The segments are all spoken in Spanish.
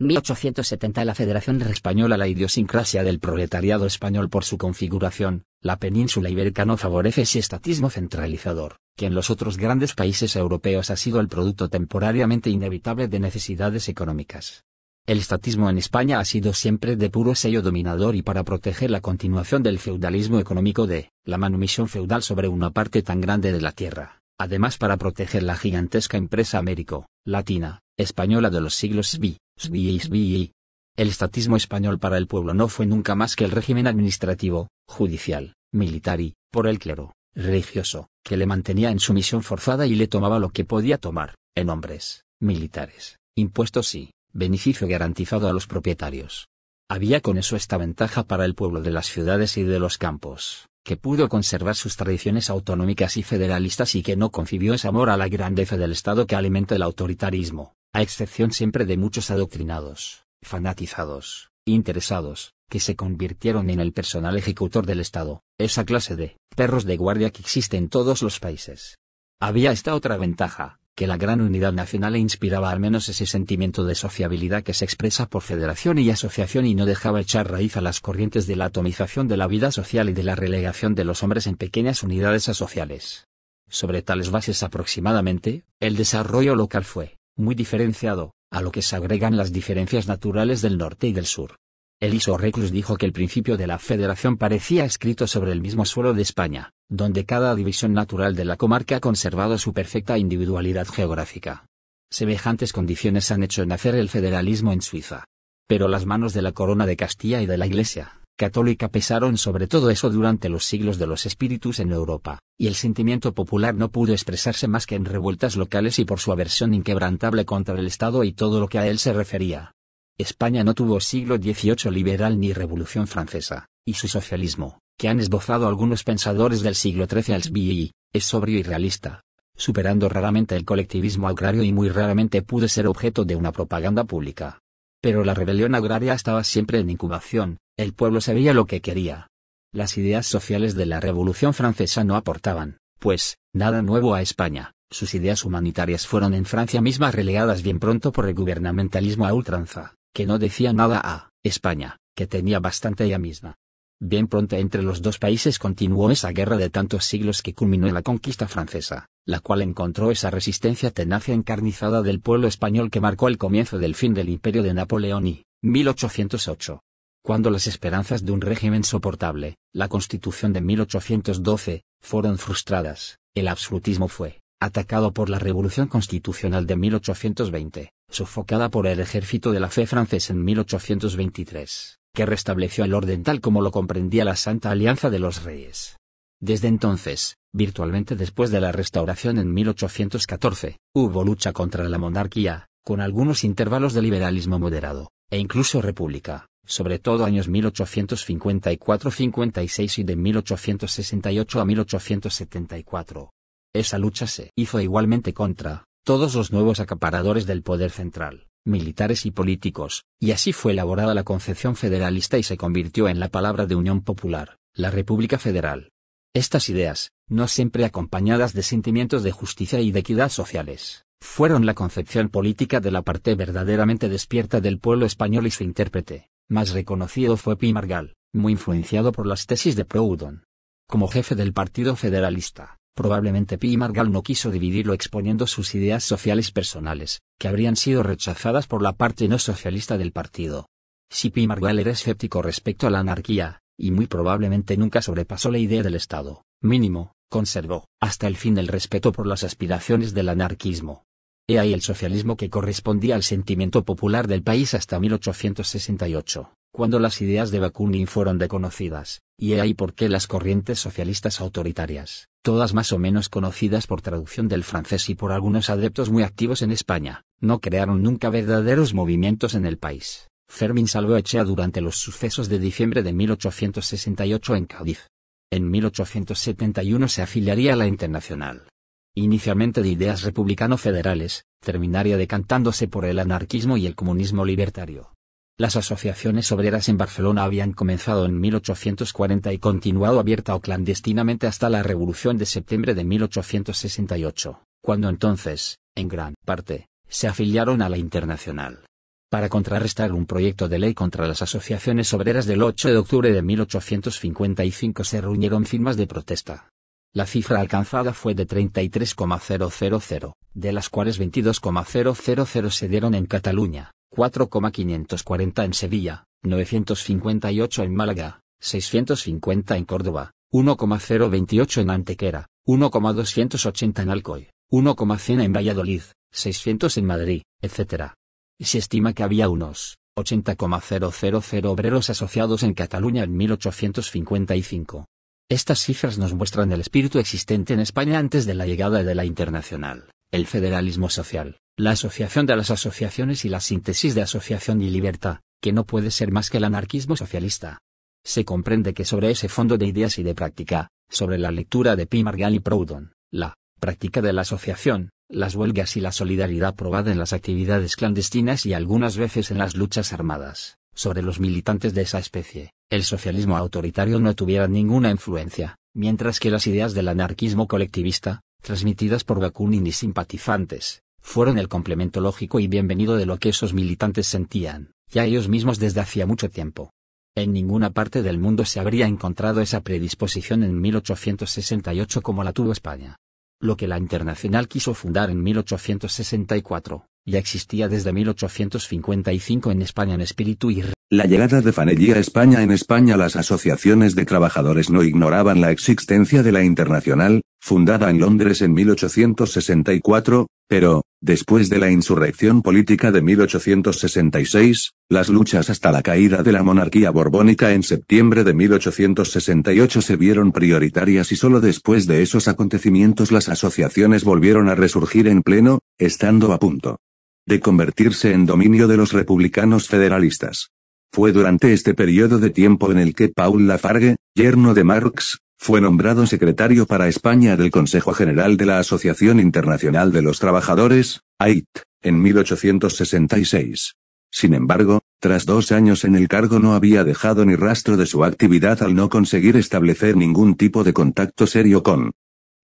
1870 La Federación Española La idiosincrasia del proletariado español por su configuración, la península ibérica no favorece ese estatismo centralizador, que en los otros grandes países europeos ha sido el producto temporariamente inevitable de necesidades económicas. El estatismo en España ha sido siempre de puro sello dominador y para proteger la continuación del feudalismo económico de la manumisión feudal sobre una parte tan grande de la tierra, además para proteger la gigantesca empresa américo-latina, española de los siglos VI el estatismo español para el pueblo no fue nunca más que el régimen administrativo, judicial, militar y, por el clero, religioso, que le mantenía en su misión forzada y le tomaba lo que podía tomar, en hombres, militares, impuestos y, beneficio garantizado a los propietarios. Había con eso esta ventaja para el pueblo de las ciudades y de los campos, que pudo conservar sus tradiciones autonómicas y federalistas y que no concibió ese amor a la grandeza del Estado que alimenta el autoritarismo, a excepción siempre de muchos adoctrinados, fanatizados, interesados, que se convirtieron en el personal ejecutor del Estado, esa clase de perros de guardia que existe en todos los países. Había esta otra ventaja, que la gran unidad nacional inspiraba al menos ese sentimiento de sociabilidad que se expresa por federación y asociación y no dejaba echar raíz a las corrientes de la atomización de la vida social y de la relegación de los hombres en pequeñas unidades asociales. Sobre tales bases aproximadamente, el desarrollo local fue, muy diferenciado, a lo que se agregan las diferencias naturales del norte y del sur. Eliso Reclus dijo que el principio de la federación parecía escrito sobre el mismo suelo de España, donde cada división natural de la comarca ha conservado su perfecta individualidad geográfica. Semejantes condiciones han hecho nacer el federalismo en Suiza. Pero las manos de la corona de Castilla y de la Iglesia, católica pesaron sobre todo eso durante los siglos de los espíritus en Europa, y el sentimiento popular no pudo expresarse más que en revueltas locales y por su aversión inquebrantable contra el Estado y todo lo que a él se refería. España no tuvo siglo XVIII liberal ni revolución francesa, y su socialismo, que han esbozado algunos pensadores del siglo XIII al SBI, es sobrio y realista, superando raramente el colectivismo agrario y muy raramente pudo ser objeto de una propaganda pública. Pero la rebelión agraria estaba siempre en incubación, el pueblo sabía lo que quería. Las ideas sociales de la Revolución Francesa no aportaban, pues, nada nuevo a España. Sus ideas humanitarias fueron en Francia misma relegadas bien pronto por el gubernamentalismo a ultranza, que no decía nada a España, que tenía bastante ella misma. Bien pronto entre los dos países continuó esa guerra de tantos siglos que culminó en la conquista francesa, la cual encontró esa resistencia tenaz encarnizada del pueblo español que marcó el comienzo del fin del imperio de Napoleón y, 1808, cuando las esperanzas de un régimen soportable, la Constitución de 1812, fueron frustradas, el absolutismo fue atacado por la Revolución Constitucional de 1820, sofocada por el ejército de la fe francés en 1823, que restableció el orden tal como lo comprendía la Santa Alianza de los Reyes. Desde entonces, virtualmente después de la restauración en 1814, hubo lucha contra la monarquía, con algunos intervalos de liberalismo moderado, e incluso república sobre todo años 1854-56 y de 1868 a 1874. Esa lucha se hizo igualmente contra todos los nuevos acaparadores del poder central, militares y políticos, y así fue elaborada la concepción federalista y se convirtió en la palabra de unión popular, la República Federal. Estas ideas, no siempre acompañadas de sentimientos de justicia y de equidad sociales, fueron la concepción política de la parte verdaderamente despierta del pueblo español y su intérprete, más reconocido fue Pi Margal, muy influenciado por las tesis de Proudhon. Como jefe del Partido Federalista, probablemente Pi Margal no quiso dividirlo exponiendo sus ideas sociales personales, que habrían sido rechazadas por la parte no socialista del partido. Si Pi Margal era escéptico respecto a la anarquía, y muy probablemente nunca sobrepasó la idea del Estado, mínimo, conservó, hasta el fin el respeto por las aspiraciones del anarquismo, He ahí el socialismo que correspondía al sentimiento popular del país hasta 1868, cuando las ideas de Bakunin fueron reconocidas, y he ahí por qué las corrientes socialistas autoritarias, todas más o menos conocidas por traducción del francés y por algunos adeptos muy activos en España, no crearon nunca verdaderos movimientos en el país. Fermín Echea durante los sucesos de diciembre de 1868 en Cádiz. En 1871 se afiliaría a la Internacional inicialmente de ideas republicano-federales, terminaría decantándose por el anarquismo y el comunismo libertario. Las asociaciones obreras en Barcelona habían comenzado en 1840 y continuado abierta o clandestinamente hasta la Revolución de septiembre de 1868, cuando entonces, en gran parte, se afiliaron a la Internacional. Para contrarrestar un proyecto de ley contra las asociaciones obreras del 8 de octubre de 1855 se reunieron firmas de protesta. La cifra alcanzada fue de 33,000, de las cuales 22,000 se dieron en Cataluña, 4,540 en Sevilla, 958 en Málaga, 650 en Córdoba, 1,028 en Antequera, 1,280 en Alcoy, 1,100 en Valladolid, 600 en Madrid, etc. Se estima que había unos 80,000 obreros asociados en Cataluña en 1855, estas cifras nos muestran el espíritu existente en España antes de la llegada de la internacional, el federalismo social, la asociación de las asociaciones y la síntesis de asociación y libertad, que no puede ser más que el anarquismo socialista. Se comprende que sobre ese fondo de ideas y de práctica, sobre la lectura de P. y Proudhon, la práctica de la asociación, las huelgas y la solidaridad probada en las actividades clandestinas y algunas veces en las luchas armadas, sobre los militantes de esa especie, el socialismo autoritario no tuviera ninguna influencia, mientras que las ideas del anarquismo colectivista, transmitidas por Bakunin y simpatizantes, fueron el complemento lógico y bienvenido de lo que esos militantes sentían, ya ellos mismos desde hacía mucho tiempo. En ninguna parte del mundo se habría encontrado esa predisposición en 1868 como la tuvo España. Lo que la Internacional quiso fundar en 1864, ya existía desde 1855 en España en espíritu y la llegada de Fanelli a España en España las asociaciones de trabajadores no ignoraban la existencia de la Internacional, fundada en Londres en 1864, pero, después de la insurrección política de 1866, las luchas hasta la caída de la monarquía borbónica en septiembre de 1868 se vieron prioritarias y solo después de esos acontecimientos las asociaciones volvieron a resurgir en pleno, estando a punto de convertirse en dominio de los republicanos federalistas. Fue durante este periodo de tiempo en el que Paul Lafargue, yerno de Marx, fue nombrado secretario para España del Consejo General de la Asociación Internacional de los Trabajadores, AIT, en 1866. Sin embargo, tras dos años en el cargo no había dejado ni rastro de su actividad al no conseguir establecer ningún tipo de contacto serio con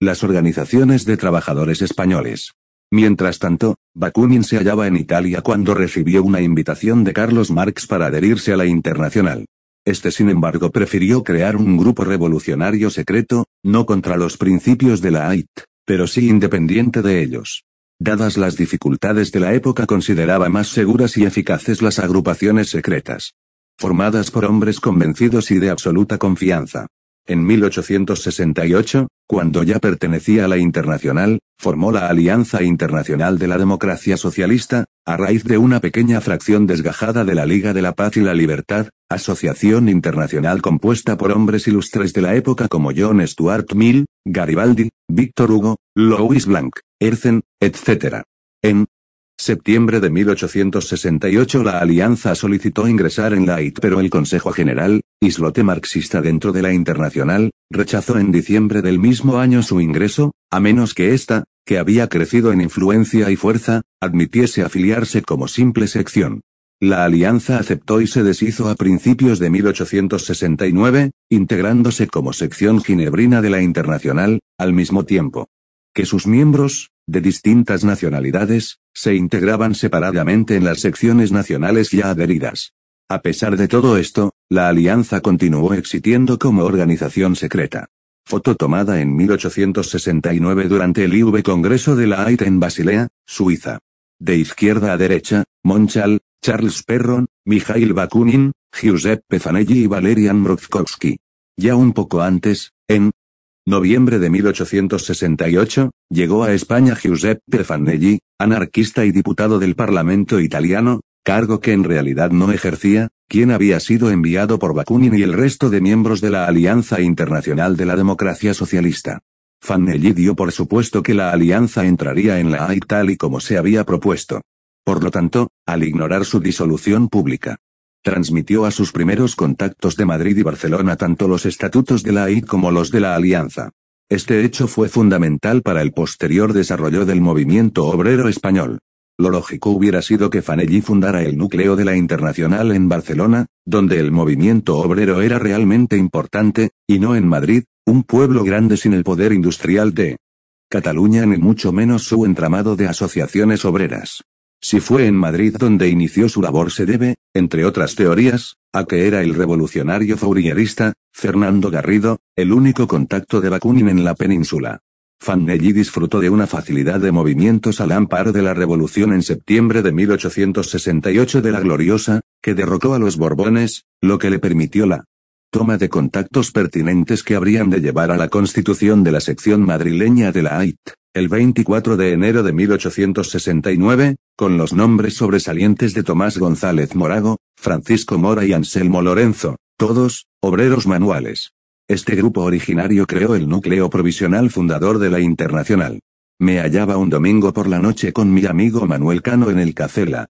las organizaciones de trabajadores españoles. Mientras tanto, Bakunin se hallaba en Italia cuando recibió una invitación de Carlos Marx para adherirse a la Internacional. Este sin embargo prefirió crear un grupo revolucionario secreto, no contra los principios de la AIT, pero sí independiente de ellos. Dadas las dificultades de la época consideraba más seguras y eficaces las agrupaciones secretas. Formadas por hombres convencidos y de absoluta confianza. En 1868, cuando ya pertenecía a la Internacional, formó la Alianza Internacional de la Democracia Socialista, a raíz de una pequeña fracción desgajada de la Liga de la Paz y la Libertad, asociación internacional compuesta por hombres ilustres de la época como John Stuart Mill, Garibaldi, Víctor Hugo, Louis Blanc, Erzen, etc. En Septiembre de 1868 la Alianza solicitó ingresar en la IT pero el Consejo General, islote marxista dentro de la Internacional, rechazó en diciembre del mismo año su ingreso, a menos que ésta, que había crecido en influencia y fuerza, admitiese afiliarse como simple sección. La alianza aceptó y se deshizo a principios de 1869, integrándose como sección ginebrina de la Internacional, al mismo tiempo que sus miembros, de distintas nacionalidades, se integraban separadamente en las secciones nacionales ya adheridas. A pesar de todo esto, la alianza continuó existiendo como organización secreta. Foto tomada en 1869 durante el IV Congreso de la AIT en Basilea, Suiza. De izquierda a derecha, Monchal, Charles Perron, Mikhail Bakunin, Giuseppe Zanelli y Valerian Mrozkovsky. Ya un poco antes, en Noviembre de 1868, llegó a España Giuseppe Fannelli, anarquista y diputado del Parlamento italiano, cargo que en realidad no ejercía, quien había sido enviado por Bakunin y el resto de miembros de la Alianza Internacional de la Democracia Socialista. Fanelli dio por supuesto que la alianza entraría en la AI tal y como se había propuesto. Por lo tanto, al ignorar su disolución pública, Transmitió a sus primeros contactos de Madrid y Barcelona tanto los estatutos de la AI como los de la Alianza. Este hecho fue fundamental para el posterior desarrollo del movimiento obrero español. Lo lógico hubiera sido que Fanelli fundara el núcleo de la Internacional en Barcelona, donde el movimiento obrero era realmente importante, y no en Madrid, un pueblo grande sin el poder industrial de Cataluña ni mucho menos su entramado de asociaciones obreras. Si fue en Madrid donde inició su labor se debe, entre otras teorías, a que era el revolucionario fourierista, Fernando Garrido, el único contacto de Bakunin en la península. Fanelli disfrutó de una facilidad de movimientos al amparo de la revolución en septiembre de 1868 de la Gloriosa, que derrocó a los Borbones, lo que le permitió la toma de contactos pertinentes que habrían de llevar a la constitución de la sección madrileña de la AIT el 24 de enero de 1869, con los nombres sobresalientes de Tomás González Morago, Francisco Mora y Anselmo Lorenzo, todos, obreros manuales. Este grupo originario creó el núcleo provisional fundador de la Internacional. Me hallaba un domingo por la noche con mi amigo Manuel Cano en el Cacela.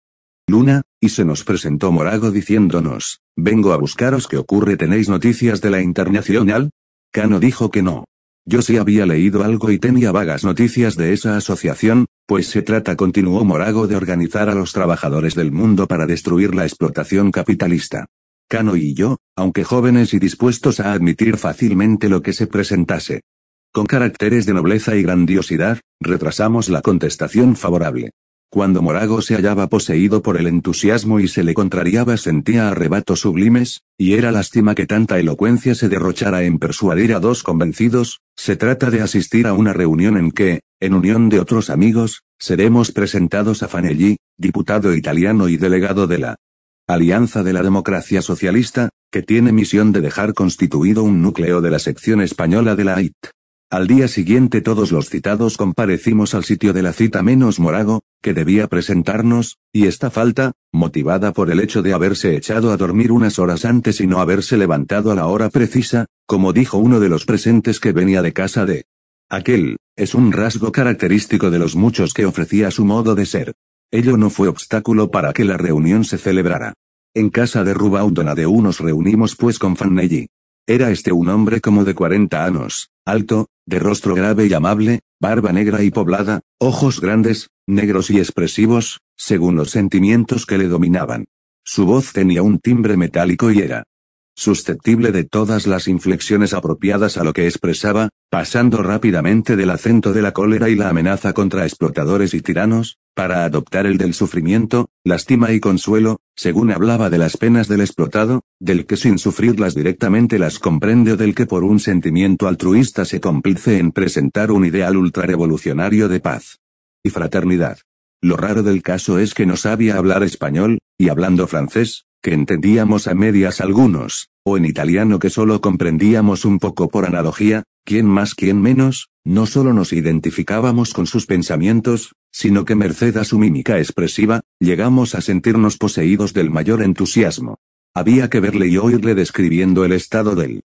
Luna, y se nos presentó Morago diciéndonos, vengo a buscaros qué ocurre, tenéis noticias de la Internacional, Cano dijo que no, yo sí había leído algo y tenía vagas noticias de esa asociación, pues se trata, continuó Morago, de organizar a los trabajadores del mundo para destruir la explotación capitalista. Cano y yo, aunque jóvenes y dispuestos a admitir fácilmente lo que se presentase. Con caracteres de nobleza y grandiosidad, retrasamos la contestación favorable. Cuando Morago se hallaba poseído por el entusiasmo y se le contrariaba sentía arrebatos sublimes, y era lástima que tanta elocuencia se derrochara en persuadir a dos convencidos, se trata de asistir a una reunión en que, en unión de otros amigos, seremos presentados a Fanelli, diputado italiano y delegado de la Alianza de la Democracia Socialista, que tiene misión de dejar constituido un núcleo de la sección española de la AIT. Al día siguiente todos los citados comparecimos al sitio de la cita menos Morago, que debía presentarnos, y esta falta, motivada por el hecho de haberse echado a dormir unas horas antes y no haberse levantado a la hora precisa, como dijo uno de los presentes que venía de casa de aquel, es un rasgo característico de los muchos que ofrecía su modo de ser. Ello no fue obstáculo para que la reunión se celebrara. En casa de Rubaudona de unos reunimos pues con Fannelli. Era este un hombre como de 40 años, alto, de rostro grave y amable, barba negra y poblada, ojos grandes, negros y expresivos, según los sentimientos que le dominaban. Su voz tenía un timbre metálico y era susceptible de todas las inflexiones apropiadas a lo que expresaba, pasando rápidamente del acento de la cólera y la amenaza contra explotadores y tiranos, para adoptar el del sufrimiento, lástima y consuelo, según hablaba de las penas del explotado, del que sin sufrirlas directamente las comprende o del que por un sentimiento altruista se complice en presentar un ideal ultrarevolucionario de paz y fraternidad. Lo raro del caso es que no sabía hablar español, y hablando francés, que entendíamos a medias algunos, o en italiano que solo comprendíamos un poco por analogía, quién más quién menos, no solo nos identificábamos con sus pensamientos, sino que merced a su mímica expresiva, llegamos a sentirnos poseídos del mayor entusiasmo. Había que verle y oírle describiendo el estado del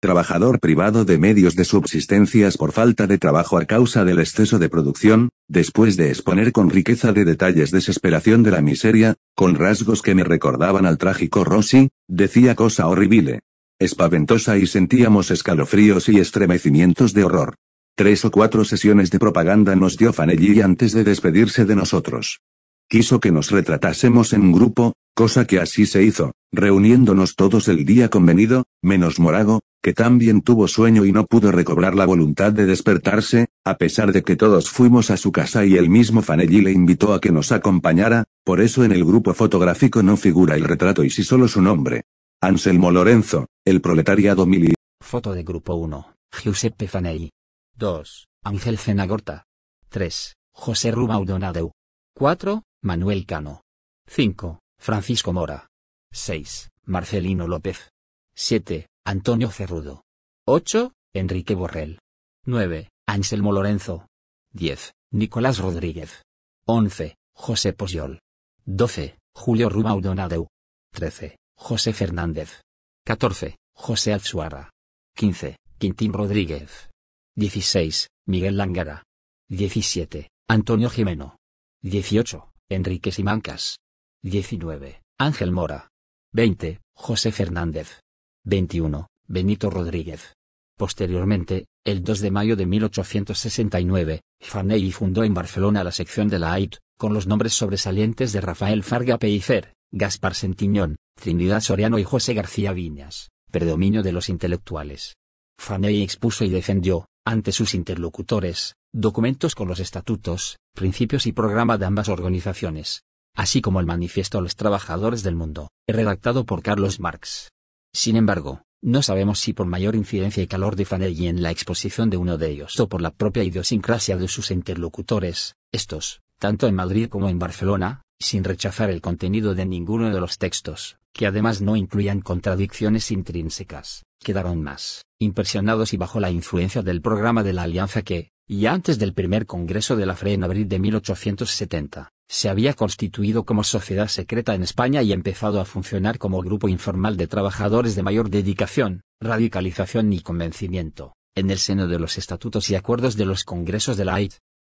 trabajador privado de medios de subsistencias por falta de trabajo a causa del exceso de producción, después de exponer con riqueza de detalles desesperación de la miseria, con rasgos que me recordaban al trágico Rossi, decía cosa horrible. Espaventosa y sentíamos escalofríos y estremecimientos de horror. Tres o cuatro sesiones de propaganda nos dio Fanelli antes de despedirse de nosotros. Quiso que nos retratásemos en grupo, cosa que así se hizo, reuniéndonos todos el día convenido, menos Morago, que también tuvo sueño y no pudo recobrar la voluntad de despertarse, a pesar de que todos fuimos a su casa y el mismo Fanelli le invitó a que nos acompañara, por eso en el grupo fotográfico no figura el retrato y sí solo su nombre. Anselmo Lorenzo, el proletariado mili. Foto de Grupo 1. Giuseppe Fanelli. 2. Ángel Cenagorta. 3. José Rubaudonadeu. 4. Manuel Cano. 5. Francisco Mora. 6. Marcelino López. 7. Antonio Cerrudo. 8. Enrique Borrell. 9. Anselmo Lorenzo. 10. Nicolás Rodríguez. 11. José Posiol. 12. Julio Rubaudonadeu. 13. José Fernández. 14. José Alzuara. 15. Quintín Rodríguez. 16. Miguel Langara. 17. Antonio Jimeno. 18. Enrique Simancas. 19. Ángel Mora. 20. José Fernández. 21. Benito Rodríguez. Posteriormente, el 2 de mayo de 1869, Fanelli fundó en Barcelona la sección de la AIT, con los nombres sobresalientes de Rafael Farga Pellicer, Gaspar Sentiñón, Trinidad Soriano y José García Viñas, predominio de los intelectuales. Faney expuso y defendió, ante sus interlocutores, documentos con los estatutos, principios y programa de ambas organizaciones, así como el Manifiesto a los Trabajadores del Mundo, redactado por Carlos Marx. Sin embargo, no sabemos si por mayor incidencia y calor de Fanelli en la exposición de uno de ellos o por la propia idiosincrasia de sus interlocutores, estos, tanto en Madrid como en Barcelona, sin rechazar el contenido de ninguno de los textos, que además no incluían contradicciones intrínsecas, quedaron más impresionados y bajo la influencia del programa de la Alianza que, y antes del primer Congreso de la FRE en abril de 1870, se había constituido como sociedad secreta en España y empezado a funcionar como grupo informal de trabajadores de mayor dedicación, radicalización y convencimiento, en el seno de los estatutos y acuerdos de los congresos de la AID,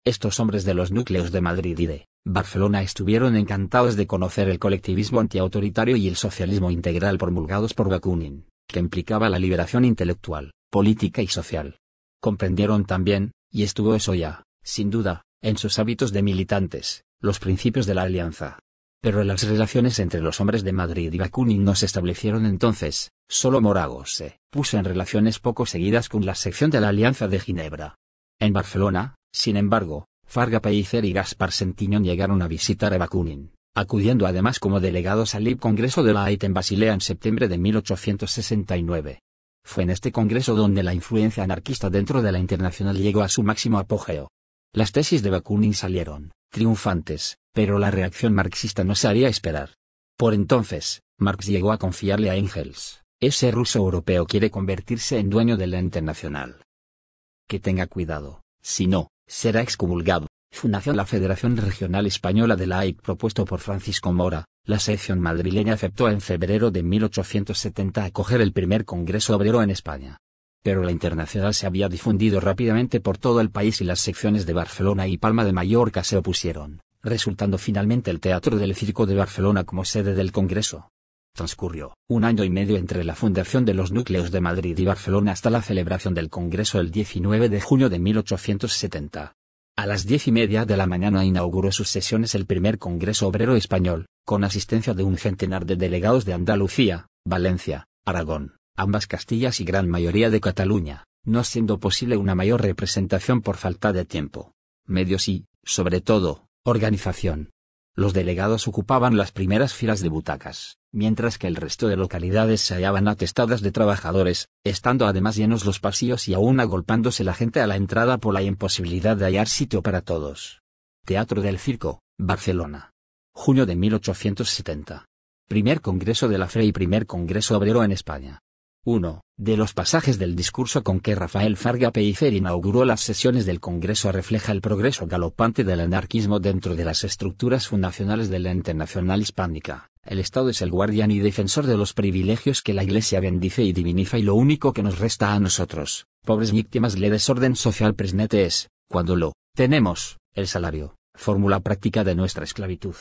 estos hombres de los núcleos de Madrid y de Barcelona estuvieron encantados de conocer el colectivismo antiautoritario y el socialismo integral promulgados por Bakunin, que implicaba la liberación intelectual, política y social. Comprendieron también, y estuvo eso ya, sin duda, en sus hábitos de militantes, los principios de la alianza. Pero las relaciones entre los hombres de Madrid y Bakunin no se establecieron entonces, solo Morago se puso en relaciones poco seguidas con la sección de la Alianza de Ginebra. En Barcelona, sin embargo, Farga Pellicer y Gaspar Sentiñón llegaron a visitar a Bakunin, acudiendo además como delegados al Lib Congreso de la AIT en Basilea en septiembre de 1869. Fue en este congreso donde la influencia anarquista dentro de la internacional llegó a su máximo apogeo. Las tesis de Bakunin salieron, triunfantes, pero la reacción marxista no se haría esperar. Por entonces, Marx llegó a confiarle a Engels, ese ruso europeo quiere convertirse en dueño de la internacional. Que tenga cuidado, si no, será excomulgado. Fundación La Federación Regional Española de la AIC propuesto por Francisco Mora, la sección madrileña aceptó en febrero de 1870 acoger el primer Congreso Obrero en España. Pero la internacional se había difundido rápidamente por todo el país y las secciones de Barcelona y Palma de Mallorca se opusieron, resultando finalmente el Teatro del Circo de Barcelona como sede del Congreso. Transcurrió un año y medio entre la fundación de los núcleos de Madrid y Barcelona hasta la celebración del Congreso el 19 de junio de 1870. A las diez y media de la mañana inauguró sus sesiones el primer Congreso Obrero Español, con asistencia de un centenar de delegados de Andalucía, Valencia, Aragón, ambas Castillas y gran mayoría de Cataluña, no siendo posible una mayor representación por falta de tiempo, medios y, sobre todo, organización. Los delegados ocupaban las primeras filas de butacas, mientras que el resto de localidades se hallaban atestadas de trabajadores, estando además llenos los pasillos y aún agolpándose la gente a la entrada por la imposibilidad de hallar sitio para todos. Teatro del Circo, Barcelona. Junio de 1870. Primer Congreso de la FRE y Primer Congreso Obrero en España. 1. De los pasajes del discurso con que Rafael Farga Pellicer inauguró las sesiones del Congreso refleja el progreso galopante del anarquismo dentro de las estructuras fundacionales de la Internacional Hispánica. El Estado es el guardián y defensor de los privilegios que la Iglesia bendice y diviniza y lo único que nos resta a nosotros, pobres víctimas de desorden social presnete es, cuando lo tenemos, el salario, fórmula práctica de nuestra esclavitud.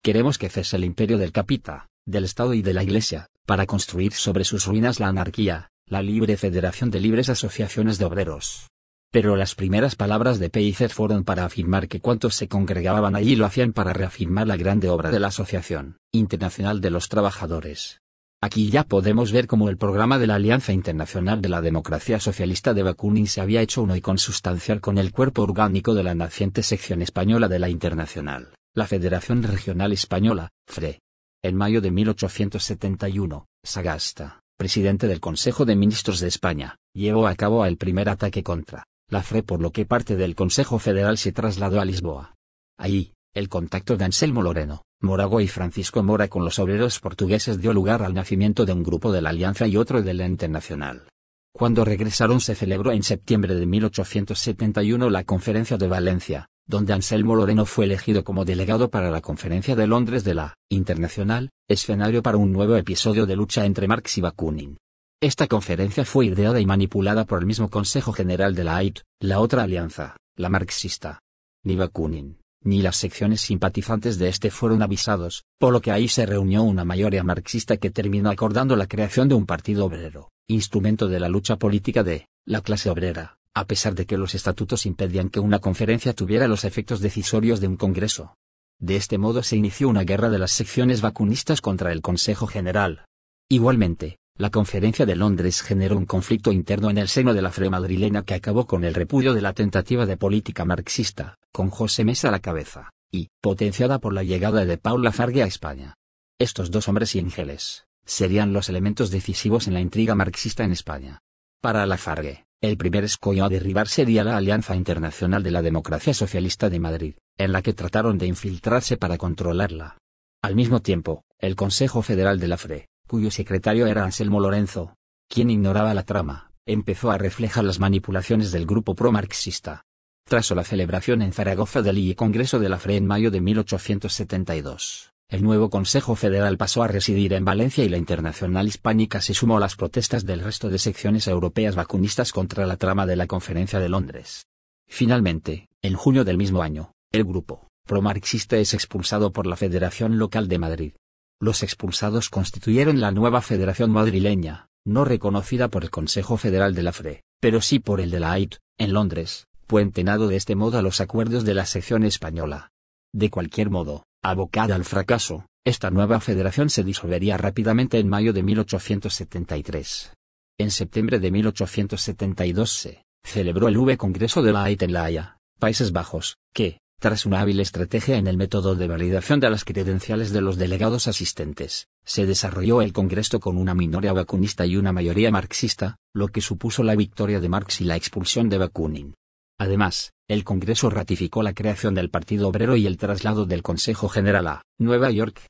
Queremos que cese el imperio del capita, del Estado y de la Iglesia, para construir sobre sus ruinas la anarquía, la libre federación de libres asociaciones de obreros, pero las primeras palabras de Peices fueron para afirmar que cuantos se congregaban allí lo hacían para reafirmar la grande obra de la Asociación Internacional de los Trabajadores. Aquí ya podemos ver cómo el programa de la Alianza Internacional de la Democracia Socialista de Bakunin se había hecho uno y consustancial con el cuerpo orgánico de la naciente sección española de la Internacional, la Federación Regional Española, FRE. En mayo de 1871, Sagasta, presidente del Consejo de Ministros de España, llevó a cabo el primer ataque contra la FRE por lo que parte del Consejo Federal se trasladó a Lisboa. Allí, el contacto de Anselmo Loreno, Morago y Francisco Mora con los obreros portugueses dio lugar al nacimiento de un grupo de la Alianza y otro de la Internacional. Cuando regresaron se celebró en septiembre de 1871 la Conferencia de Valencia, donde Anselmo Loreno fue elegido como delegado para la Conferencia de Londres de la Internacional, escenario para un nuevo episodio de lucha entre Marx y Bakunin. Esta conferencia fue ideada y manipulada por el mismo Consejo General de la AIT, la otra alianza, la marxista. Ni Bakunin, ni las secciones simpatizantes de este fueron avisados, por lo que ahí se reunió una mayoría marxista que terminó acordando la creación de un partido obrero, instrumento de la lucha política de la clase obrera, a pesar de que los estatutos impedían que una conferencia tuviera los efectos decisorios de un congreso. De este modo se inició una guerra de las secciones vacunistas contra el Consejo General. Igualmente, la Conferencia de Londres generó un conflicto interno en el seno de la FRE madrileña que acabó con el repudio de la tentativa de política marxista, con José Mesa a la cabeza, y, potenciada por la llegada de Paula Fargue a España. Estos dos hombres y ángeles, serían los elementos decisivos en la intriga marxista en España. Para la Fargue, el primer escollo a derribar sería la Alianza Internacional de la Democracia Socialista de Madrid, en la que trataron de infiltrarse para controlarla. Al mismo tiempo, el Consejo Federal de la FRE, cuyo secretario era Anselmo Lorenzo, quien ignoraba la trama, empezó a reflejar las manipulaciones del grupo pro-marxista. Tras la celebración en Zaragoza del I Congreso de la FRE en mayo de 1872, el nuevo Consejo Federal pasó a residir en Valencia y la Internacional Hispánica se sumó a las protestas del resto de secciones europeas vacunistas contra la trama de la Conferencia de Londres. Finalmente, en junio del mismo año, el grupo pro-marxista es expulsado por la Federación Local de Madrid. Los expulsados constituyeron la nueva Federación Madrileña, no reconocida por el Consejo Federal de la FRE, pero sí por el de la AIT, en Londres, puentenado de este modo a los acuerdos de la sección española. De cualquier modo, abocada al fracaso, esta nueva federación se disolvería rápidamente en mayo de 1873. En septiembre de 1872 se celebró el V Congreso de la AIT en La Haya, Países Bajos, que, tras una hábil estrategia en el método de validación de las credenciales de los delegados asistentes, se desarrolló el Congreso con una minoría vacunista y una mayoría marxista, lo que supuso la victoria de Marx y la expulsión de Bakunin. Además, el Congreso ratificó la creación del Partido Obrero y el traslado del Consejo General a Nueva York.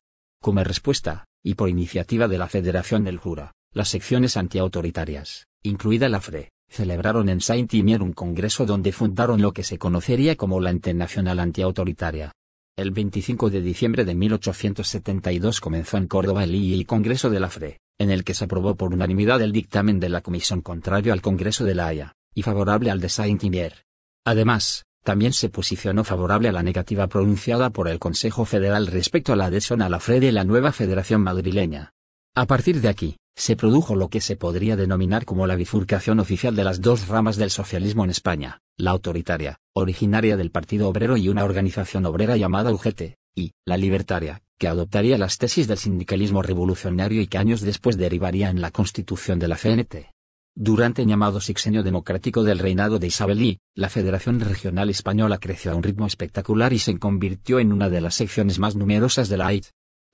Como respuesta, y por iniciativa de la Federación del Jura, las secciones antiautoritarias, incluida la FRE, celebraron en Saint-Imier un congreso donde fundaron lo que se conocería como la Internacional Antiautoritaria. El 25 de diciembre de 1872 comenzó en Córdoba el Congreso de la FRE, en el que se aprobó por unanimidad el dictamen de la Comisión contrario al Congreso de la Haya, y favorable al de Saint-Imier. Además, también se posicionó favorable a la negativa pronunciada por el Consejo Federal respecto a la adhesión a la FRE de la nueva Federación Madrileña. A partir de aquí, se produjo lo que se podría denominar como la bifurcación oficial de las dos ramas del socialismo en España, la autoritaria, originaria del Partido Obrero y una organización obrera llamada UGT, y la libertaria, que adoptaría las tesis del sindicalismo revolucionario y que años después derivaría en la constitución de la CNT. Durante el llamado sexenio democrático del reinado de Isabel I, la Federación Regional Española creció a un ritmo espectacular y se convirtió en una de las secciones más numerosas de la AID,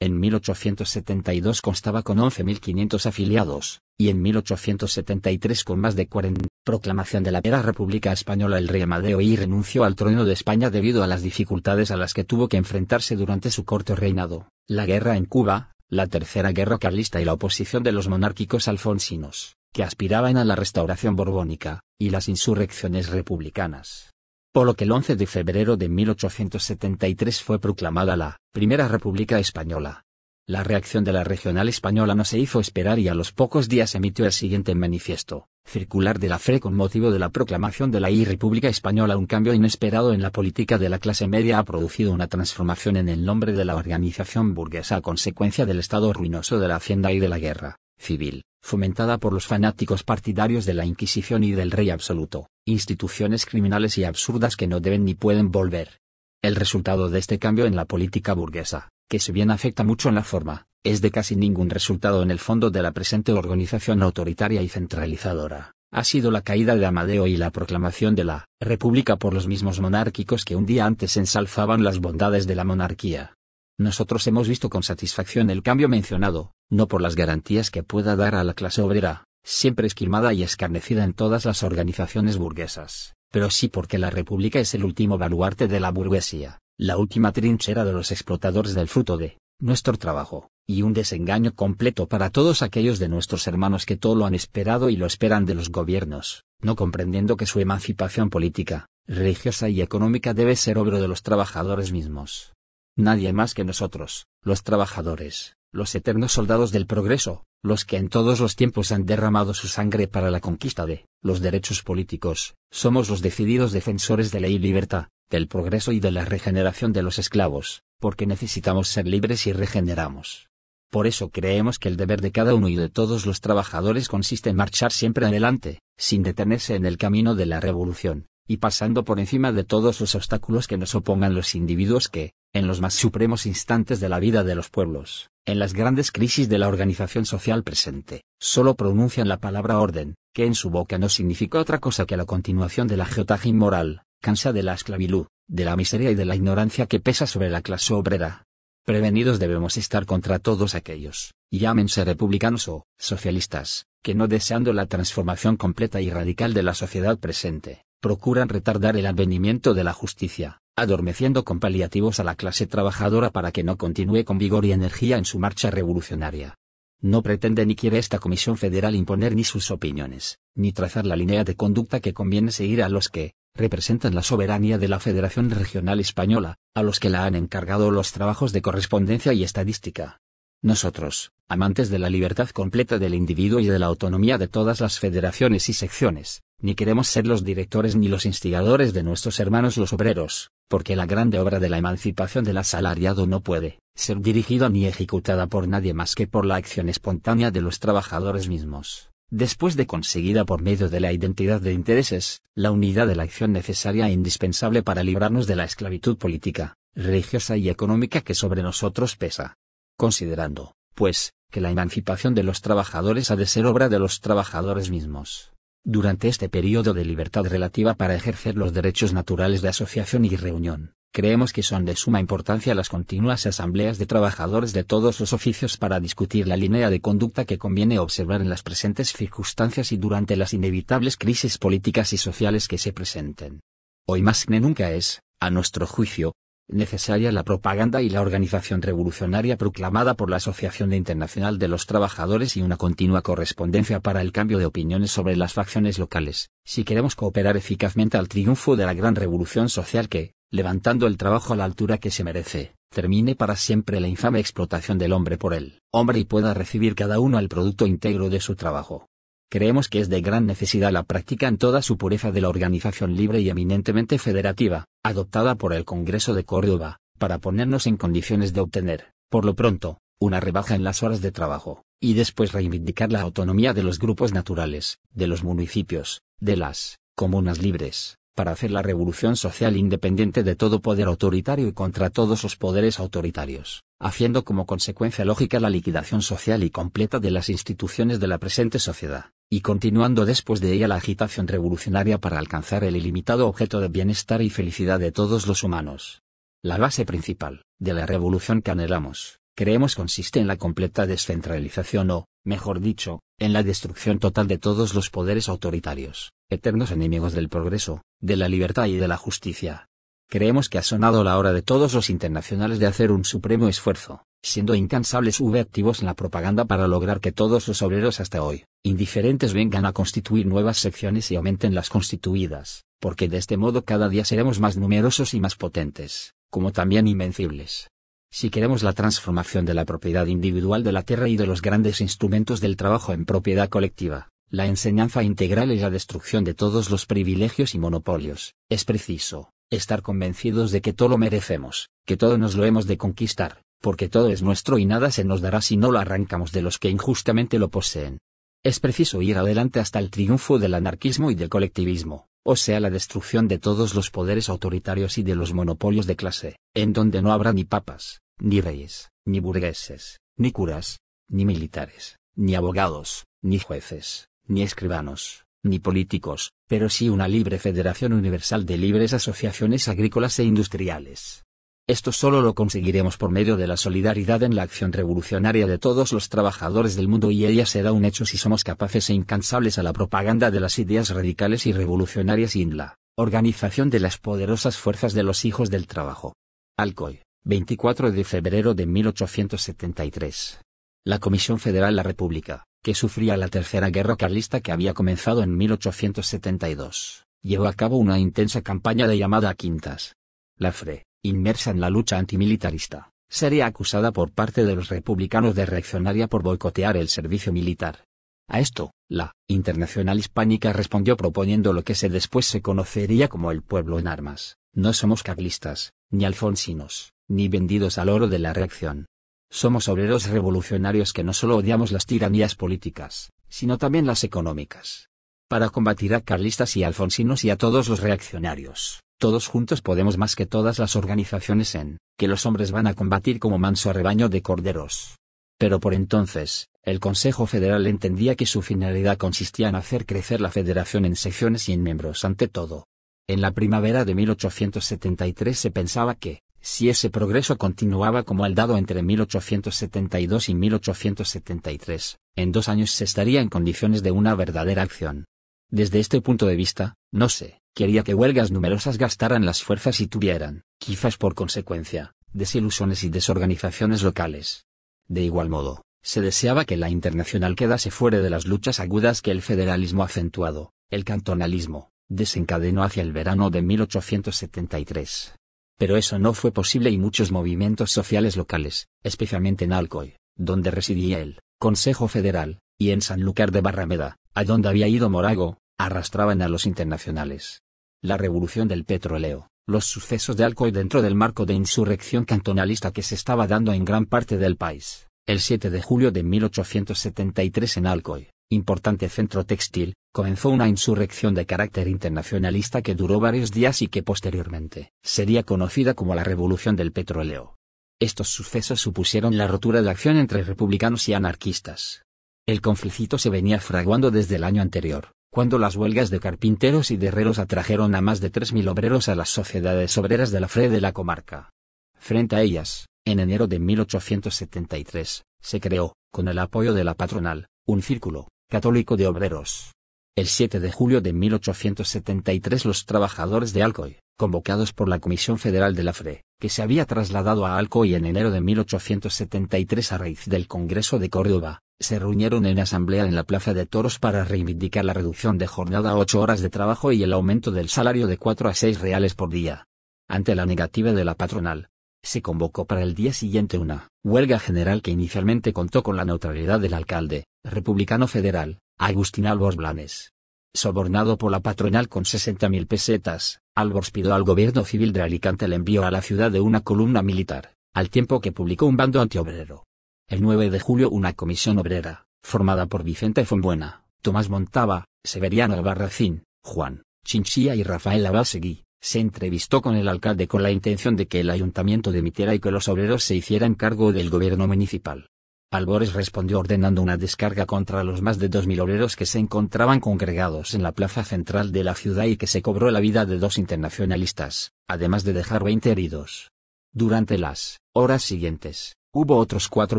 en 1872 constaba con 11.500 afiliados, y en 1873 con más de 40. Proclamación de la Primera República Española El rey Amadeo I renunció al trono de España debido a las dificultades a las que tuvo que enfrentarse durante su corto reinado, la guerra en Cuba, la Tercera Guerra Carlista y la oposición de los monárquicos alfonsinos, que aspiraban a la restauración borbónica, y las insurrecciones republicanas por lo que el 11 de febrero de 1873 fue proclamada la Primera República Española. La reacción de la regional española no se hizo esperar y a los pocos días emitió el siguiente manifiesto, circular de la FRE con motivo de la proclamación de la I República Española. Un cambio inesperado en la política de la clase media ha producido una transformación en el nombre de la organización burguesa a consecuencia del estado ruinoso de la hacienda y de la guerra civil, fomentada por los fanáticos partidarios de la Inquisición y del Rey Absoluto, instituciones criminales y absurdas que no deben ni pueden volver. El resultado de este cambio en la política burguesa, que si bien afecta mucho en la forma, es de casi ningún resultado en el fondo de la presente organización autoritaria y centralizadora, ha sido la caída de Amadeo y la proclamación de la República por los mismos monárquicos que un día antes ensalzaban las bondades de la monarquía. Nosotros hemos visto con satisfacción el cambio mencionado, no por las garantías que pueda dar a la clase obrera, siempre esquilmada y escarnecida en todas las organizaciones burguesas, pero sí porque la República es el último baluarte de la burguesía, la última trinchera de los explotadores del fruto de nuestro trabajo, y un desengaño completo para todos aquellos de nuestros hermanos que todo lo han esperado y lo esperan de los gobiernos, no comprendiendo que su emancipación política, religiosa y económica debe ser obra de los trabajadores mismos. Nadie más que nosotros, los trabajadores, los eternos soldados del progreso, los que en todos los tiempos han derramado su sangre para la conquista de los derechos políticos, somos los decididos defensores de la y libertad, del progreso y de la regeneración de los esclavos, porque necesitamos ser libres y regeneramos. Por eso creemos que el deber de cada uno y de todos los trabajadores consiste en marchar siempre adelante, sin detenerse en el camino de la revolución, y pasando por encima de todos los obstáculos que nos opongan los individuos que, en los más supremos instantes de la vida de los pueblos, en las grandes crisis de la organización social presente, solo pronuncian la palabra orden, que en su boca no significa otra cosa que la continuación de la geotaje inmoral, cansa de la esclavitud, de la miseria y de la ignorancia que pesa sobre la clase obrera. Prevenidos debemos estar contra todos aquellos, llámense republicanos o socialistas, que no deseando la transformación completa y radical de la sociedad presente, procuran retardar el advenimiento de la justicia, adormeciendo con paliativos a la clase trabajadora para que no continúe con vigor y energía en su marcha revolucionaria. No pretende ni quiere esta Comisión Federal imponer ni sus opiniones, ni trazar la línea de conducta que conviene seguir a los que, representan la soberanía de la Federación Regional Española, a los que la han encargado los trabajos de correspondencia y estadística. Nosotros, amantes de la libertad completa del individuo y de la autonomía de todas las federaciones y secciones, ni queremos ser los directores ni los instigadores de nuestros hermanos los obreros, porque la grande obra de la emancipación del asalariado no puede ser dirigida ni ejecutada por nadie más que por la acción espontánea de los trabajadores mismos. Después de conseguida por medio de la identidad de intereses, la unidad de la acción necesaria e indispensable para librarnos de la esclavitud política, religiosa y económica que sobre nosotros pesa. Considerando, pues, que la emancipación de los trabajadores ha de ser obra de los trabajadores mismos, durante este periodo de libertad relativa para ejercer los derechos naturales de asociación y reunión, creemos que son de suma importancia las continuas asambleas de trabajadores de todos los oficios para discutir la línea de conducta que conviene observar en las presentes circunstancias y durante las inevitables crisis políticas y sociales que se presenten. Hoy más que nunca es, a nuestro juicio, necesaria la propaganda y la organización revolucionaria proclamada por la Asociación Internacional de los Trabajadores y una continua correspondencia para el cambio de opiniones sobre las facciones locales, si queremos cooperar eficazmente al triunfo de la gran revolución social que, levantando el trabajo a la altura que se merece, termine para siempre la infame explotación del hombre por el hombre y pueda recibir cada uno el producto íntegro de su trabajo creemos que es de gran necesidad la práctica en toda su pureza de la organización libre y eminentemente federativa, adoptada por el Congreso de Córdoba, para ponernos en condiciones de obtener, por lo pronto, una rebaja en las horas de trabajo, y después reivindicar la autonomía de los grupos naturales, de los municipios, de las comunas libres, para hacer la revolución social independiente de todo poder autoritario y contra todos los poderes autoritarios, haciendo como consecuencia lógica la liquidación social y completa de las instituciones de la presente sociedad, y continuando después de ella la agitación revolucionaria para alcanzar el ilimitado objeto de bienestar y felicidad de todos los humanos. La base principal, de la revolución que anhelamos, creemos consiste en la completa descentralización o, mejor dicho, en la destrucción total de todos los poderes autoritarios, eternos enemigos del progreso, de la libertad y de la justicia. Creemos que ha sonado la hora de todos los internacionales de hacer un supremo esfuerzo, siendo incansables u activos en la propaganda para lograr que todos los obreros hasta hoy, indiferentes vengan a constituir nuevas secciones y aumenten las constituidas, porque de este modo cada día seremos más numerosos y más potentes, como también invencibles. Si queremos la transformación de la propiedad individual de la tierra y de los grandes instrumentos del trabajo en propiedad colectiva, la enseñanza integral es la destrucción de todos los privilegios y monopolios. Es preciso estar convencidos de que todo lo merecemos, que todo nos lo hemos de conquistar, porque todo es nuestro y nada se nos dará si no lo arrancamos de los que injustamente lo poseen. Es preciso ir adelante hasta el triunfo del anarquismo y del colectivismo, o sea la destrucción de todos los poderes autoritarios y de los monopolios de clase, en donde no habrá ni papas, ni reyes, ni burgueses, ni curas, ni militares, ni abogados, ni jueces, ni escribanos, ni políticos, pero sí una libre federación universal de libres asociaciones agrícolas e industriales. Esto solo lo conseguiremos por medio de la solidaridad en la acción revolucionaria de todos los trabajadores del mundo y ella será un hecho si somos capaces e incansables a la propaganda de las ideas radicales y revolucionarias y en la organización de las poderosas fuerzas de los hijos del trabajo. Alcoy, 24 de febrero de 1873. La Comisión Federal La República que sufría la Tercera Guerra Carlista que había comenzado en 1872, llevó a cabo una intensa campaña de llamada a Quintas. La FRE, inmersa en la lucha antimilitarista, sería acusada por parte de los republicanos de reaccionaria por boicotear el servicio militar. A esto, la Internacional Hispánica respondió proponiendo lo que se después se conocería como el pueblo en armas. No somos carlistas, ni alfonsinos, ni vendidos al oro de la reacción. Somos obreros revolucionarios que no solo odiamos las tiranías políticas, sino también las económicas. Para combatir a carlistas y alfonsinos y a todos los reaccionarios, todos juntos podemos más que todas las organizaciones en que los hombres van a combatir como manso rebaño de corderos. Pero por entonces, el Consejo Federal entendía que su finalidad consistía en hacer crecer la federación en secciones y en miembros ante todo. En la primavera de 1873 se pensaba que, si ese progreso continuaba como el dado entre 1872 y 1873, en dos años se estaría en condiciones de una verdadera acción. Desde este punto de vista, no sé, quería que huelgas numerosas gastaran las fuerzas y tuvieran, quizás por consecuencia, desilusiones y desorganizaciones locales. De igual modo, se deseaba que la internacional quedase fuera de las luchas agudas que el federalismo acentuado, el cantonalismo, desencadenó hacia el verano de 1873 pero eso no fue posible y muchos movimientos sociales locales, especialmente en Alcoy, donde residía el Consejo Federal, y en Sanlúcar de Barrameda, a donde había ido Morago, arrastraban a los internacionales. La revolución del petróleo, los sucesos de Alcoy dentro del marco de insurrección cantonalista que se estaba dando en gran parte del país, el 7 de julio de 1873 en Alcoy, importante centro textil, comenzó una insurrección de carácter internacionalista que duró varios días y que posteriormente sería conocida como la Revolución del Petróleo. Estos sucesos supusieron la rotura de acción entre republicanos y anarquistas. El conflicto se venía fraguando desde el año anterior, cuando las huelgas de carpinteros y de herreros atrajeron a más de 3.000 obreros a las sociedades obreras de la FRE de la comarca. Frente a ellas, en enero de 1873, se creó, con el apoyo de la patronal, un círculo católico de obreros. El 7 de julio de 1873 los trabajadores de Alcoy, convocados por la Comisión Federal de la FRE, que se había trasladado a Alcoy en enero de 1873 a raíz del Congreso de Córdoba, se reunieron en asamblea en la Plaza de Toros para reivindicar la reducción de jornada a ocho horas de trabajo y el aumento del salario de 4 a 6 reales por día. Ante la negativa de la patronal, se convocó para el día siguiente una huelga general que inicialmente contó con la neutralidad del alcalde, republicano federal, Agustín Albors Blanes. Sobornado por la patronal con 60.000 pesetas, Albors pidió al gobierno civil de Alicante el envío a la ciudad de una columna militar, al tiempo que publicó un bando antiobrero. El 9 de julio una comisión obrera, formada por Vicente Fonbuena, Tomás Montaba, Severiano Albarracín, Juan, Chinchilla y Rafael Abasegui, se entrevistó con el alcalde con la intención de que el ayuntamiento demitiera y que los obreros se hicieran cargo del gobierno municipal. Albores respondió ordenando una descarga contra los más de 2.000 obreros que se encontraban congregados en la plaza central de la ciudad y que se cobró la vida de dos internacionalistas, además de dejar 20 heridos. Durante las horas siguientes, hubo otros cuatro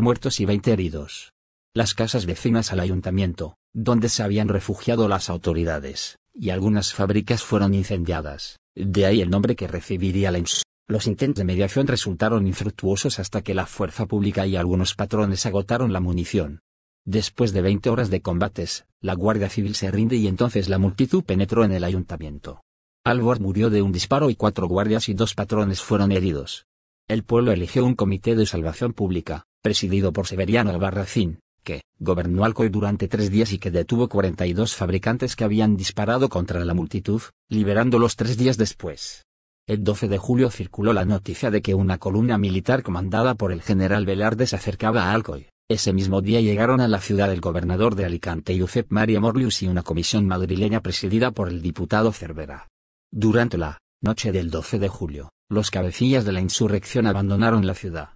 muertos y 20 heridos. Las casas vecinas al ayuntamiento, donde se habían refugiado las autoridades, y algunas fábricas fueron incendiadas, de ahí el nombre que recibiría la los intentos de mediación resultaron infructuosos hasta que la fuerza pública y algunos patrones agotaron la munición. Después de 20 horas de combates, la Guardia Civil se rinde y entonces la multitud penetró en el ayuntamiento. Albor murió de un disparo y cuatro guardias y dos patrones fueron heridos. El pueblo eligió un comité de salvación pública, presidido por Severiano Albarracín, que gobernó Alcoy durante tres días y que detuvo 42 fabricantes que habían disparado contra la multitud, liberándolos tres días después. El 12 de julio circuló la noticia de que una columna militar comandada por el general Velarde se acercaba a Alcoy. Ese mismo día llegaron a la ciudad el gobernador de Alicante Josep María Morlius y una comisión madrileña presidida por el diputado Cervera. Durante la noche del 12 de julio, los cabecillas de la insurrección abandonaron la ciudad.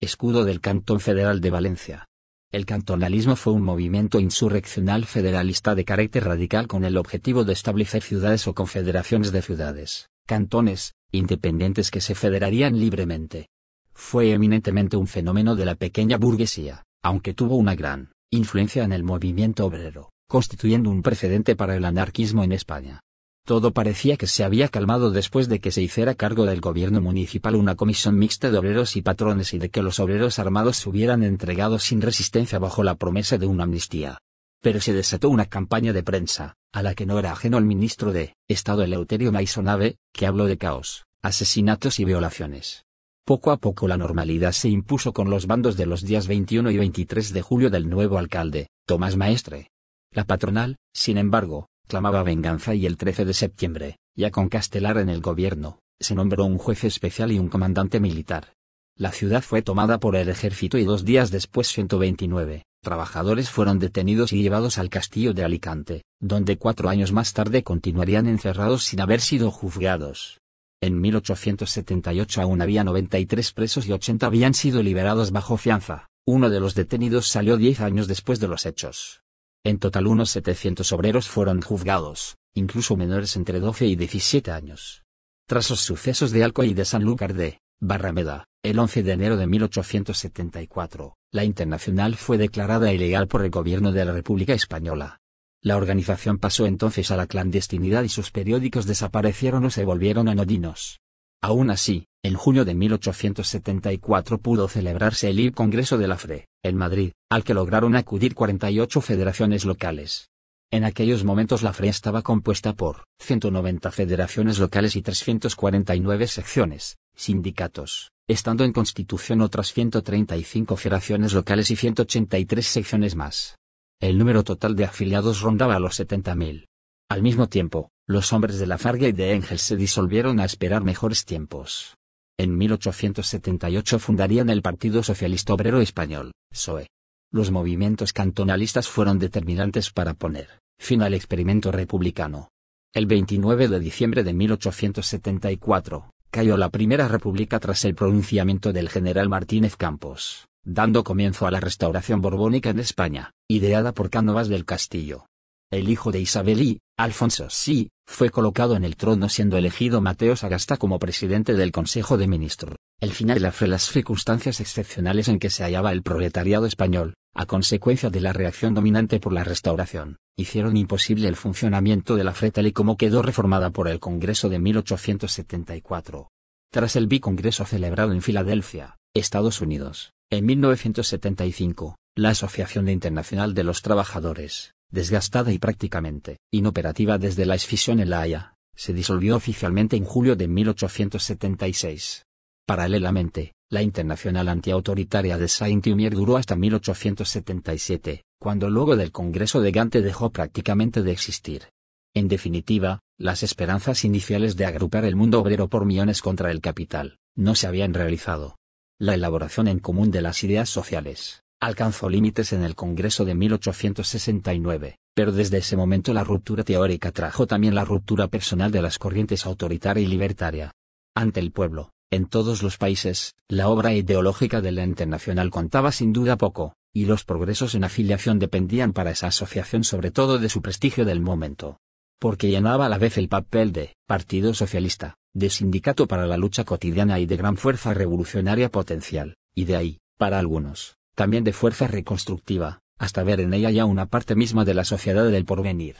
Escudo del Cantón Federal de Valencia. El cantonalismo fue un movimiento insurreccional federalista de carácter radical con el objetivo de establecer ciudades o confederaciones de ciudades cantones, independientes que se federarían libremente. Fue eminentemente un fenómeno de la pequeña burguesía, aunque tuvo una gran influencia en el movimiento obrero, constituyendo un precedente para el anarquismo en España. Todo parecía que se había calmado después de que se hiciera cargo del gobierno municipal una comisión mixta de obreros y patrones y de que los obreros armados se hubieran entregado sin resistencia bajo la promesa de una amnistía. Pero se desató una campaña de prensa, a la que no era ajeno el ministro de Estado Eleuterio Maisonave, que habló de caos, asesinatos y violaciones. Poco a poco la normalidad se impuso con los bandos de los días 21 y 23 de julio del nuevo alcalde, Tomás Maestre. La patronal, sin embargo, clamaba venganza y el 13 de septiembre, ya con Castelar en el gobierno, se nombró un juez especial y un comandante militar, la ciudad fue tomada por el ejército y dos días después 129 trabajadores fueron detenidos y llevados al castillo de Alicante, donde cuatro años más tarde continuarían encerrados sin haber sido juzgados. En 1878 aún había 93 presos y 80 habían sido liberados bajo fianza. Uno de los detenidos salió 10 años después de los hechos. En total unos 700 obreros fueron juzgados, incluso menores entre 12 y 17 años. Tras los sucesos de Alcoy y de Sanlúcar de Barrameda, el 11 de enero de 1874, la Internacional fue declarada ilegal por el gobierno de la República Española. La organización pasó entonces a la clandestinidad y sus periódicos desaparecieron o se volvieron anodinos. Aún así, en junio de 1874 pudo celebrarse el ir Congreso de la FRE, en Madrid, al que lograron acudir 48 federaciones locales. En aquellos momentos la FRE estaba compuesta por 190 federaciones locales y 349 secciones, sindicatos estando en constitución otras 135 federaciones locales y 183 secciones más. El número total de afiliados rondaba los 70.000. Al mismo tiempo, los hombres de la Farga y de Engel se disolvieron a esperar mejores tiempos. En 1878 fundarían el Partido Socialista Obrero Español, SOE. Los movimientos cantonalistas fueron determinantes para poner fin al experimento republicano. El 29 de diciembre de 1874, cayó la Primera República tras el pronunciamiento del general Martínez Campos, dando comienzo a la restauración borbónica en España, ideada por Cánovas del Castillo. El hijo de Isabel I, Alfonso sí fue colocado en el trono siendo elegido Mateo Sagasta como presidente del Consejo de Ministros. Al final de la FRE las circunstancias excepcionales en que se hallaba el proletariado español, a consecuencia de la reacción dominante por la restauración, hicieron imposible el funcionamiento de la FRE tal y como quedó reformada por el Congreso de 1874. Tras el bicongreso celebrado en Filadelfia, Estados Unidos, en 1975, la Asociación Internacional de los Trabajadores, desgastada y prácticamente inoperativa desde la escisión en La Haya, se disolvió oficialmente en julio de 1876. Paralelamente, la Internacional Antiautoritaria de saint thumier duró hasta 1877, cuando luego del Congreso de Gante dejó prácticamente de existir. En definitiva, las esperanzas iniciales de agrupar el mundo obrero por millones contra el capital, no se habían realizado. La elaboración en común de las ideas sociales, alcanzó límites en el Congreso de 1869, pero desde ese momento la ruptura teórica trajo también la ruptura personal de las corrientes autoritaria y libertaria. Ante el pueblo, en todos los países, la obra ideológica del ente nacional contaba sin duda poco, y los progresos en afiliación dependían para esa asociación sobre todo de su prestigio del momento. Porque llenaba a la vez el papel de Partido Socialista, de sindicato para la lucha cotidiana y de gran fuerza revolucionaria potencial, y de ahí, para algunos, también de fuerza reconstructiva, hasta ver en ella ya una parte misma de la sociedad del porvenir.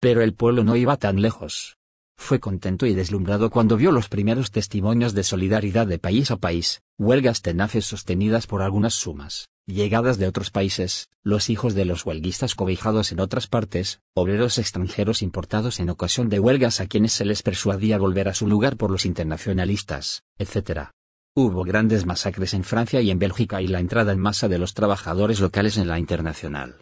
Pero el pueblo no iba tan lejos. Fue contento y deslumbrado cuando vio los primeros testimonios de solidaridad de país a país, huelgas tenaces sostenidas por algunas sumas, llegadas de otros países, los hijos de los huelguistas cobijados en otras partes, obreros extranjeros importados en ocasión de huelgas a quienes se les persuadía volver a su lugar por los internacionalistas, etc. Hubo grandes masacres en Francia y en Bélgica y la entrada en masa de los trabajadores locales en la internacional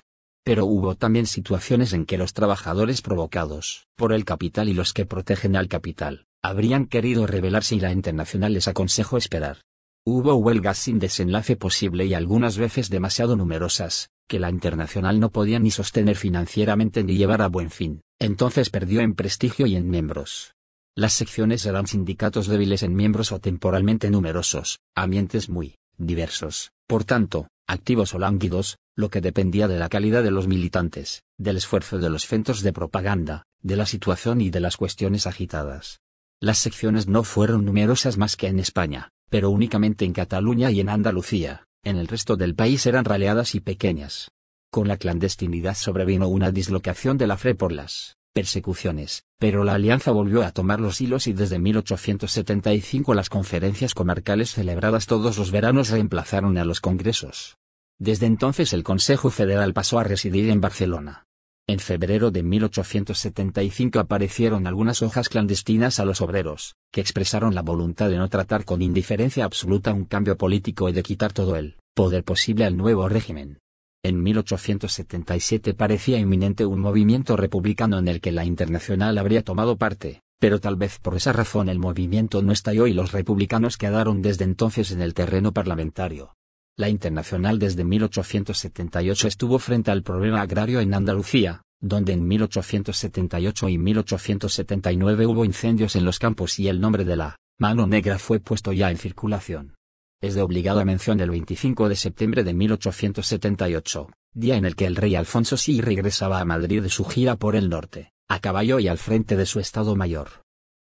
pero hubo también situaciones en que los trabajadores provocados por el capital y los que protegen al capital, habrían querido rebelarse y la Internacional les aconsejó esperar. Hubo huelgas sin desenlace posible y algunas veces demasiado numerosas, que la Internacional no podía ni sostener financieramente ni llevar a buen fin, entonces perdió en prestigio y en miembros. Las secciones eran sindicatos débiles en miembros o temporalmente numerosos, ambientes muy diversos, por tanto, activos o lánguidos, lo que dependía de la calidad de los militantes, del esfuerzo de los centros de propaganda, de la situación y de las cuestiones agitadas. Las secciones no fueron numerosas más que en España, pero únicamente en Cataluña y en Andalucía, en el resto del país eran raleadas y pequeñas. Con la clandestinidad sobrevino una dislocación de la FRE por las persecuciones, pero la alianza volvió a tomar los hilos y desde 1875 las conferencias comarcales celebradas todos los veranos reemplazaron a los congresos. Desde entonces el Consejo Federal pasó a residir en Barcelona. En febrero de 1875 aparecieron algunas hojas clandestinas a los obreros, que expresaron la voluntad de no tratar con indiferencia absoluta un cambio político y de quitar todo el poder posible al nuevo régimen. En 1877 parecía inminente un movimiento republicano en el que la Internacional habría tomado parte, pero tal vez por esa razón el movimiento no estalló y los republicanos quedaron desde entonces en el terreno parlamentario. La Internacional desde 1878 estuvo frente al problema agrario en Andalucía, donde en 1878 y 1879 hubo incendios en los campos y el nombre de la mano negra fue puesto ya en circulación. Es de obligada mención el 25 de septiembre de 1878, día en el que el rey Alfonso sí regresaba a Madrid de su gira por el norte, a caballo y al frente de su Estado Mayor.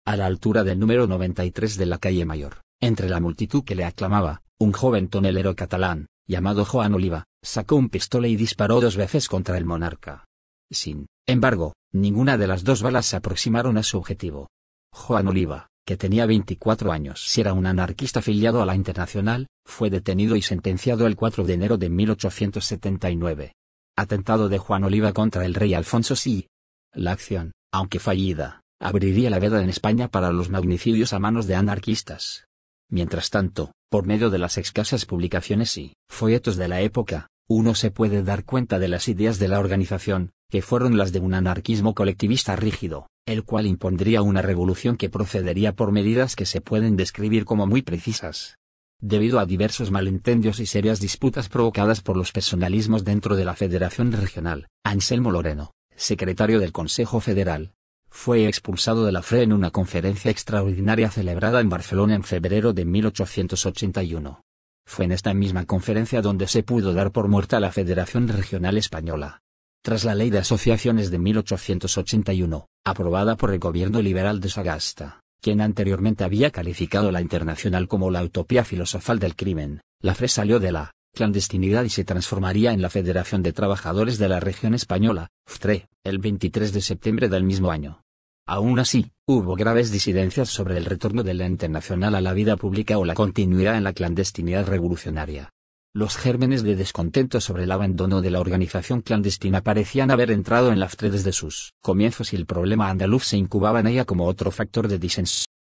A la altura del número 93 de la calle Mayor, entre la multitud que le aclamaba, un joven tonelero catalán, llamado Juan Oliva, sacó un pistola y disparó dos veces contra el monarca. Sin embargo, ninguna de las dos balas se aproximaron a su objetivo. Juan Oliva, que tenía 24 años y era un anarquista afiliado a la Internacional, fue detenido y sentenciado el 4 de enero de 1879. Atentado de Juan Oliva contra el rey Alfonso sí. La acción, aunque fallida, abriría la veda en España para los magnicidios a manos de anarquistas. Mientras tanto, por medio de las escasas publicaciones y folletos de la época, uno se puede dar cuenta de las ideas de la organización, que fueron las de un anarquismo colectivista rígido, el cual impondría una revolución que procedería por medidas que se pueden describir como muy precisas. Debido a diversos malentendios y serias disputas provocadas por los personalismos dentro de la Federación Regional, Anselmo Loreno, secretario del Consejo Federal, fue expulsado de la FRE en una conferencia extraordinaria celebrada en Barcelona en febrero de 1881. Fue en esta misma conferencia donde se pudo dar por muerta la Federación Regional Española. Tras la Ley de Asociaciones de 1881, aprobada por el gobierno liberal de Sagasta, quien anteriormente había calificado la internacional como la utopía filosofal del crimen, la FRE salió de la clandestinidad y se transformaría en la Federación de Trabajadores de la Región Española, FTRE, el 23 de septiembre del mismo año. Aún así, hubo graves disidencias sobre el retorno de la internacional a la vida pública o la continuidad en la clandestinidad revolucionaria. Los gérmenes de descontento sobre el abandono de la organización clandestina parecían haber entrado en la FTRE desde sus comienzos y el problema andaluz se incubaba en ella como otro factor de disensión.